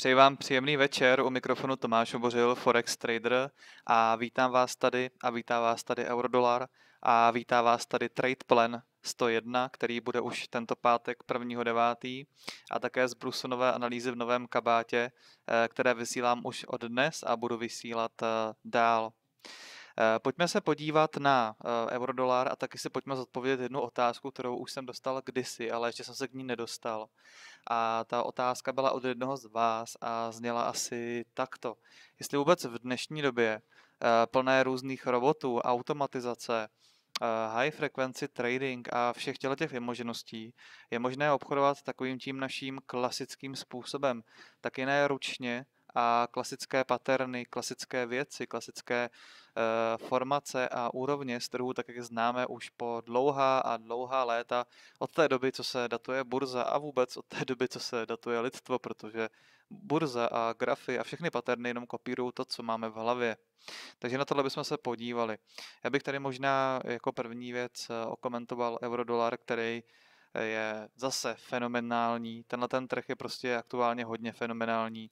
Přeji vám příjemný večer, u mikrofonu Tomáš Obořil, Forex Trader a vítám vás tady a vítá vás tady Eurodolar a vítá vás tady Trade Plan 101, který bude už tento pátek 1.9. a také z Brusu nové analýzy v novém kabátě, eh, které vysílám už od dnes a budu vysílat eh, dál. Eh, pojďme se podívat na eh, eurodolar a taky si pojďme zodpovědět jednu otázku, kterou už jsem dostal kdysi, ale ještě jsem se k ní nedostal. A ta otázka byla od jednoho z vás a zněla asi takto. Jestli vůbec v dnešní době eh, plné různých robotů, automatizace, high frequency trading a všech těchto těch vymožeností je možné obchodovat takovým tím naším klasickým způsobem, taky jiné ručně, a klasické paterny, klasické věci, klasické eh, formace a úrovně z trhu, tak jak známe už po dlouhá a dlouhá léta od té doby, co se datuje burza a vůbec od té doby, co se datuje lidstvo, protože burza a grafy a všechny paterny jenom kopírují to, co máme v hlavě. Takže na tohle bychom se podívali. Já bych tady možná jako první věc eh, okomentoval eurodolar, který je zase fenomenální. Tenhle ten trh je prostě aktuálně hodně fenomenální.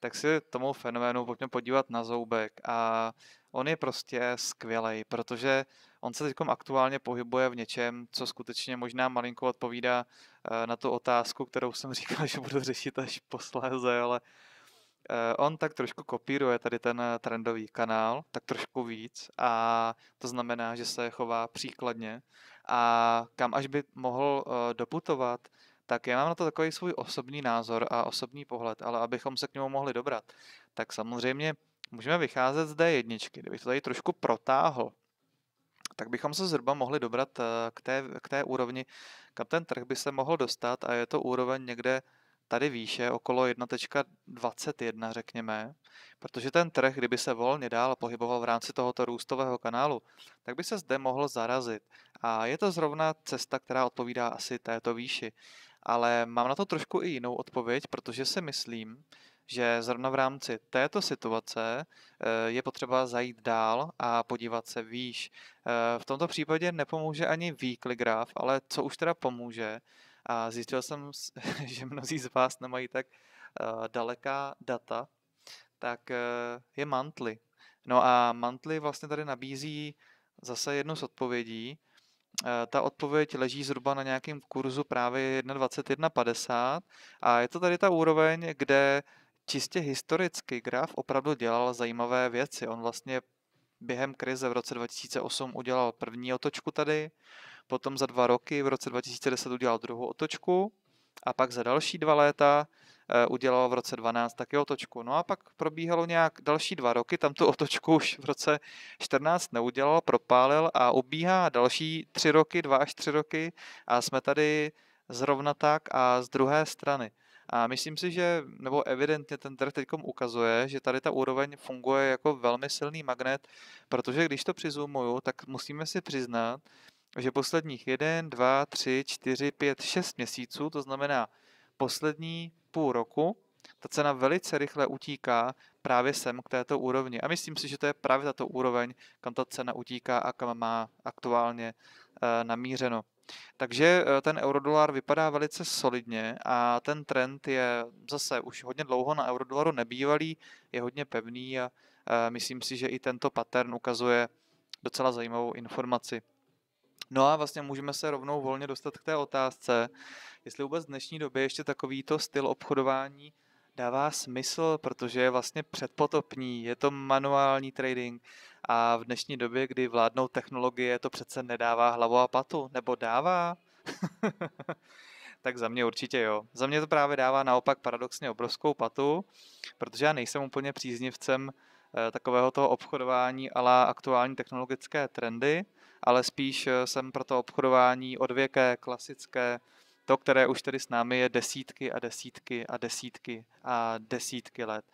Tak si tomu fenoménu pojďme podívat na zoubek a on je prostě skvělý, protože on se teď aktuálně pohybuje v něčem, co skutečně možná malinko odpovídá eh, na tu otázku, kterou jsem říkal, že budu řešit až posléze, ale eh, on tak trošku kopíruje tady ten eh, trendový kanál, tak trošku víc a to znamená, že se chová příkladně a kam až by mohl eh, doputovat, tak já mám na to takový svůj osobní názor a osobní pohled, ale abychom se k němu mohli dobrat, tak samozřejmě můžeme vycházet z D1. Kdybych to tady trošku protáhl, tak bychom se zhruba mohli dobrat eh, k té, k té úrovni, kam ten trh by se mohl dostat a je to úroveň někde tady výše, okolo 1.21 řekněme, protože ten trh, kdyby se volně dál pohyboval v rámci tohoto růstového kanálu, tak by se zde mohl zarazit. A je to zrovna cesta, která odpovídá asi této výši. Ale mám na to trošku i jinou odpověď, protože si myslím, že zrovna v rámci této situace eh, je potřeba zajít dál a podívat se výš. Eh, v tomto případě nepomůže ani weekly graf, ale co už teda pomůže, a zjistil jsem, že mnozí z vás nemají tak eh, daleká data, tak je Mantly. No a Mantly vlastně tady nabízí zase jednu z odpovědí, Eh, ta odpověď leží zhruba na nějakém kurzu právě 1,2150 a je to tady ta úroveň, kde čistě historicky graf opravdu dělal zajímavé věci. On vlastně během krize v roce 2008 udělal první otočku tady, potom za dva roky v roce 2010 udělal druhou otočku a pak za další dva léta Eh, udělala v roce 12 taky otočku. No a pak probíhalo nějak další dva roky, tam tu otočku už v roce 14 neudělal, propálil a ubíhá další tři roky, dva až tři roky a jsme tady zrovna tak a z druhé strany. A myslím si, že, nebo evidentně ten trh teď ukazuje, že tady ta úroveň funguje jako velmi silný magnet, protože když to přizumuju, tak musíme si přiznat, že posledních 1, 2, 3, 4, 5, 6 měsíců, to znamená poslední půl roku ta cena velice rychle utíká právě sem k této úrovni. A myslím si, že to je právě tato úroveň, kam ta cena utíká a kam má aktuálně eh, namířeno. Takže eh, ten eurodolar vypadá velice solidně a ten trend je zase už hodně dlouho na eurodolaru nebývalý, je hodně pevný a eh, myslím si, že i tento pattern ukazuje docela zajímavou informaci. No a vlastně můžeme se rovnou volně dostat k té otázce, jestli vůbec v dnešní době ještě takovýto styl obchodování dává smysl, protože je vlastně předpotopní, je to manuální trading a v dnešní době, kdy vládnou technologie, to přece nedává hlavu a patu, nebo dává? tak za mě určitě jo. Za mě to právě dává naopak paradoxně obrovskou patu, protože já nejsem úplně příznivcem eh, takového toho obchodování ale aktuální technologické trendy, ale spíš eh, jsem pro to obchodování odvěké, klasické, to, které už tady s námi je desítky a desítky a desítky a desítky let.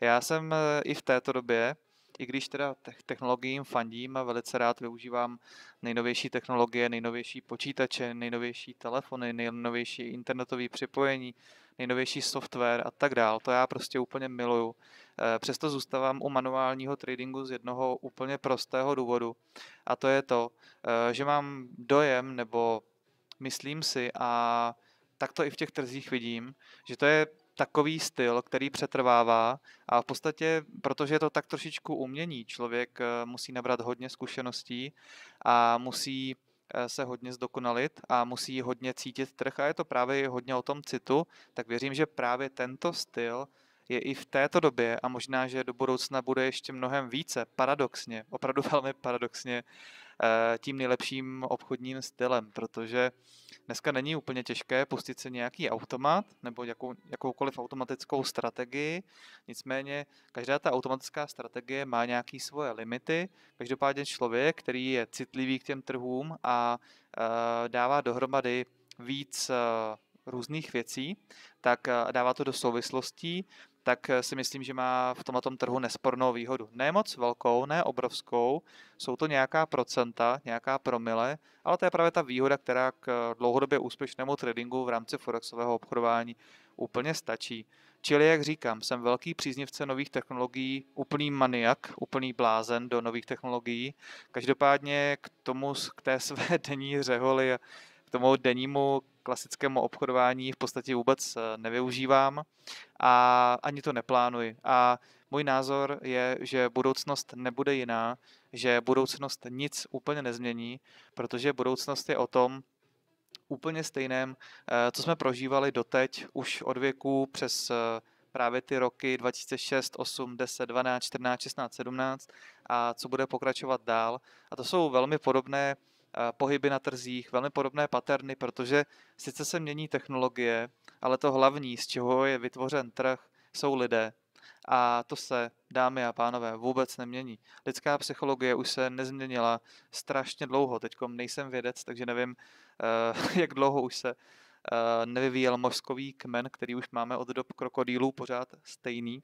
Já jsem eh, i v této době, i když teda technologiím fandím a velice rád využívám nejnovější technologie, nejnovější počítače, nejnovější telefony, nejnovější internetové připojení, nejnovější software a tak dál. To já prostě úplně miluju. Eh, přesto zůstávám u manuálního tradingu z jednoho úplně prostého důvodu a to je to, eh, že mám dojem nebo myslím si, a tak to i v těch trzích vidím, že to je takový styl, který přetrvává a v podstatě, protože je to tak trošičku umění, člověk eh, musí nabrat hodně zkušeností a musí eh, se hodně zdokonalit a musí hodně cítit trh a je to právě hodně o tom citu, tak věřím, že právě tento styl je i v této době a možná, že do budoucna bude ještě mnohem více, paradoxně, opravdu velmi paradoxně, eh, tím nejlepším obchodním stylem, protože dneska není úplně těžké pustit se nějaký automat nebo jakou, jakoukoliv automatickou strategii, nicméně každá ta automatická strategie má nějaké svoje limity, každopádně člověk, který je citlivý k těm trhům a eh, dává dohromady víc eh, různých věcí, tak dává to do souvislostí, tak eh, si myslím, že má v tomto trhu nespornou výhodu. Ne moc velkou, ne obrovskou, jsou to nějaká procenta, nějaká promile, ale to je právě ta výhoda, která k eh, dlouhodobě úspěšnému tradingu v rámci forexového obchodování úplně stačí. Čili, jak říkám, jsem velký příznivce nových technologií, úplný maniak, úplný blázen do nových technologií. Každopádně k tomu, k té své denní řeholi k tomu dennímu klasickému obchodování v podstatě vůbec eh, nevyužívám a ani to neplánuji. A můj názor je, že budoucnost nebude jiná, že budoucnost nic úplně nezmění, protože budoucnost je o tom, úplně stejném, eh, co jsme prožívali doteď už od věku přes eh, právě ty roky 2006, 8, 10, 12, 14, 16, 17 a co bude pokračovat dál. A to jsou velmi podobné pohyby na trzích, velmi podobné paterny, protože sice se mění technologie, ale to hlavní, z čeho je vytvořen trh, jsou lidé. A to se, dámy a pánové, vůbec nemění. Lidská psychologie už se nezměnila strašně dlouho. Teď nejsem vědec, takže nevím, eh, jak dlouho už se eh, nevyvíjel mozkový kmen, který už máme od dob krokodýlů pořád stejný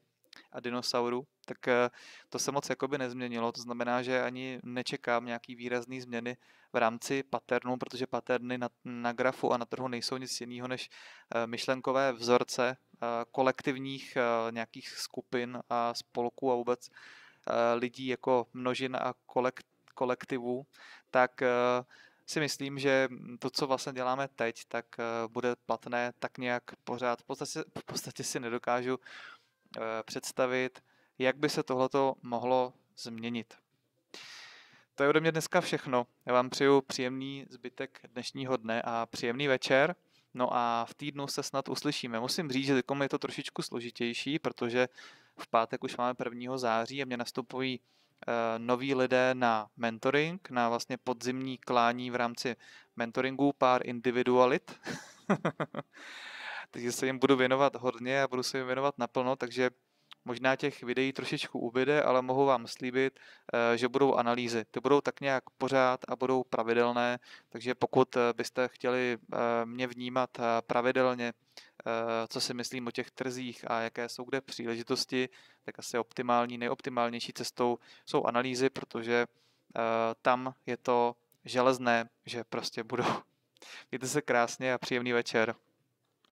a dinosaurů, tak eh, to se moc jakoby nezměnilo, to znamená, že ani nečekám nějaký výrazný změny v rámci paternů, protože paterny na, na grafu a na trhu nejsou nic jiného než eh, myšlenkové vzorce eh, kolektivních nějakých skupin a spolků a vůbec lidí jako množin a kolektivů, tak si myslím, že to, co vlastně děláme teď, tak bude platné tak nějak pořád. V podstatě, v podstatě si nedokážu Eh, představit, jak by se tohleto mohlo změnit. To je ode mě dneska všechno. Já vám přeju příjemný zbytek dnešního dne a příjemný večer. No a v týdnu se snad uslyšíme. Musím říct, že teď je to trošičku složitější, protože v pátek už máme 1. září a mě nastupují eh, noví lidé na mentoring, na vlastně podzimní klání v rámci mentoringu pár individualit. takže se jim budu věnovat hodně a budu se jim věnovat naplno, takže možná těch videí trošičku ubyde, ale mohu vám slíbit, eh, že budou analýzy. Ty budou tak nějak pořád a budou pravidelné, takže pokud eh, byste chtěli eh, mě vnímat pravidelně, co si myslím o těch trzích a jaké jsou kde příležitosti, tak asi optimální, nejoptimálnější cestou jsou analýzy, protože tam je to železné, že prostě budou. Mějte se krásně a příjemný večer.